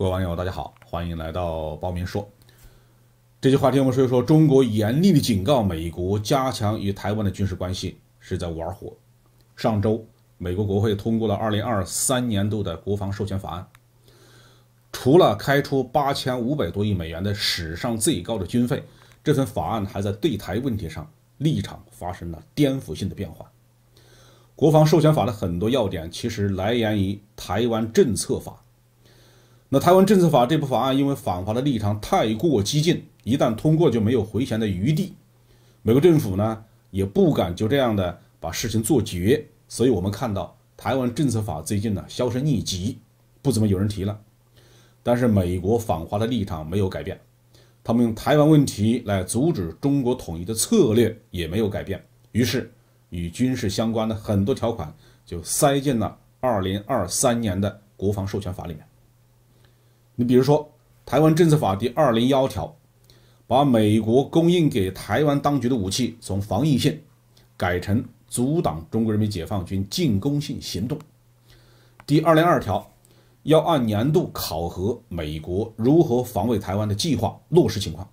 各位网友，大家好，欢迎来到报名说。这期话题我们说一说中国严厉的警告美国，加强与台湾的军事关系是在玩火。上周，美国国会通过了二零二三年度的国防授权法案，除了开出八千五百多亿美元的史上最高的军费，这份法案还在对台问题上立场发生了颠覆性的变化。国防授权法的很多要点其实来源于台湾政策法。那台湾政策法这部法案，因为反华的立场太过激进，一旦通过就没有回旋的余地。美国政府呢也不敢就这样的把事情做绝，所以我们看到台湾政策法最近呢销声匿迹，不怎么有人提了。但是美国反华的立场没有改变，他们用台湾问题来阻止中国统一的策略也没有改变。于是，与军事相关的很多条款就塞进了2023年的国防授权法里面。你比如说，《台湾政策法》第二零幺条，把美国供应给台湾当局的武器从防御性改成阻挡中国人民解放军进攻性行动。第二零二条，要按年度考核美国如何防卫台湾的计划落实情况，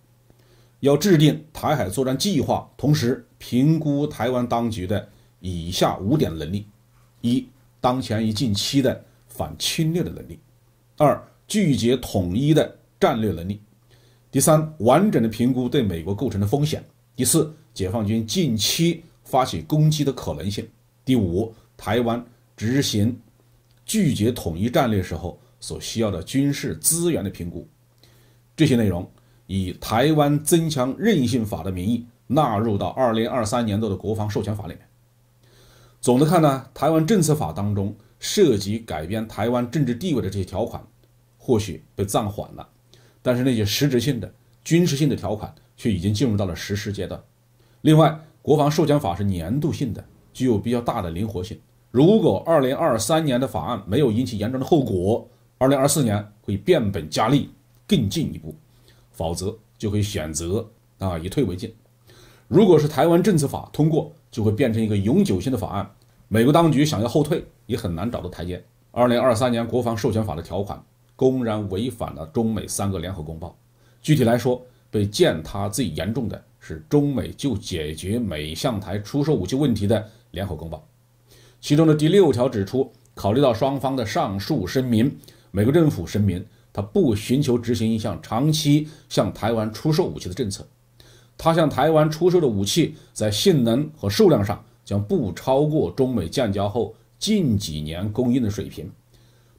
要制定台海作战计划，同时评估台湾当局的以下五点能力：一、当前与近期的反侵略的能力；二、拒绝统一的战略能力。第三，完整的评估对美国构成的风险。第四，解放军近期发起攻击的可能性。第五，台湾执行拒绝统一战略时候所需要的军事资源的评估。这些内容以《台湾增强韧性法》的名义纳入到2023年度的国防授权法里面。总的看呢，台湾政策法当中涉及改变台湾政治地位的这些条款。或许被暂缓了，但是那些实质性的、军事性的条款却已经进入到了实施阶段。另外，国防授权法是年度性的，具有比较大的灵活性。如果2023年的法案没有引起严重的后果，2024年会变本加厉，更进一步；否则，就会选择啊以退为进。如果是台湾政策法通过，就会变成一个永久性的法案，美国当局想要后退也很难找到台阶。2023年国防授权法的条款。公然违反了中美三个联合公报。具体来说，被践踏最严重的是中美就解决美向台出售武器问题的联合公报，其中的第六条指出，考虑到双方的上述声明，美国政府声明，他不寻求执行一项长期向台湾出售武器的政策。他向台湾出售的武器在性能和数量上将不超过中美建交后近几年供应的水平。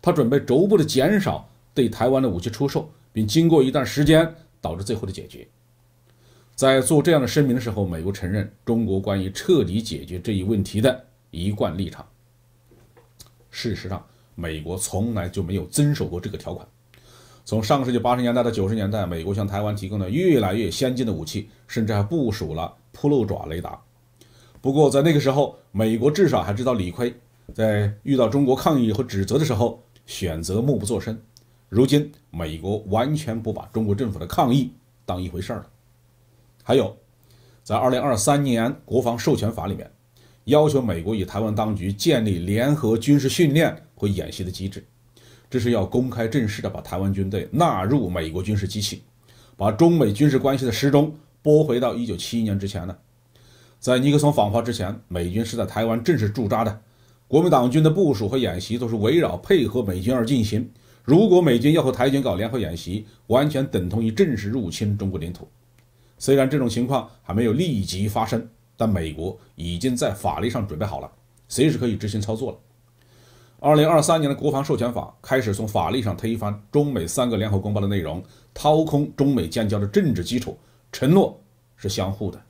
他准备逐步地减少对台湾的武器出售，并经过一段时间，导致最后的解决。在做这样的声明的时候，美国承认中国关于彻底解决这一问题的一贯立场。事实上，美国从来就没有遵守过这个条款。从上个世纪八十年代到九十年代，美国向台湾提供了越来越先进的武器，甚至还部署了铺路爪雷达。不过，在那个时候，美国至少还知道理亏，在遇到中国抗议和指责的时候。选择默不作声，如今美国完全不把中国政府的抗议当一回事儿了。还有，在二零二三年国防授权法里面，要求美国与台湾当局建立联合军事训练和演习的机制，这是要公开正式的把台湾军队纳入美国军事机器，把中美军事关系的时钟拨回到一九七一年之前呢。在尼克松访华之前，美军是在台湾正式驻扎的。国民党军的部署和演习都是围绕配合美军而进行。如果美军要和台军搞联合演习，完全等同于正式入侵中国领土。虽然这种情况还没有立即发生，但美国已经在法律上准备好了，随时可以执行操作了。二零二三年的国防授权法开始从法律上推翻中美三个联合公报的内容，掏空中美建交的政治基础。承诺是相互的，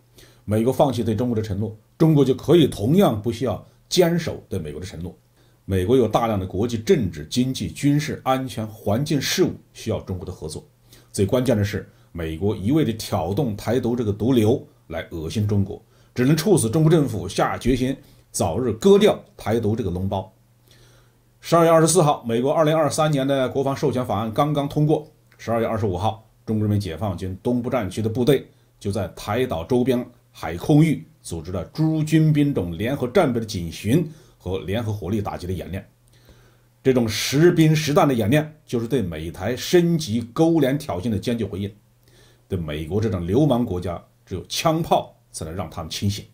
美国放弃对中国的承诺，中国就可以同样不需要。坚守对美国的承诺，美国有大量的国际政治、经济、军事、安全、环境事务需要中国的合作。最关键的是，美国一味的挑动台独这个毒瘤来恶心中国，只能促使中国政府下决心早日割掉台独这个脓包。十二月二十四号，美国二零二三年的国防授权法案刚刚通过。十二月二十五号，中国人民解放军东部战区的部队就在台岛周边海空域。组织了诸军兵种联合战备的警巡和联合火力打击的演练，这种实兵实弹的演练就是对美台升级勾连挑衅的坚决回应。对美国这种流氓国家，只有枪炮才能让他们清醒。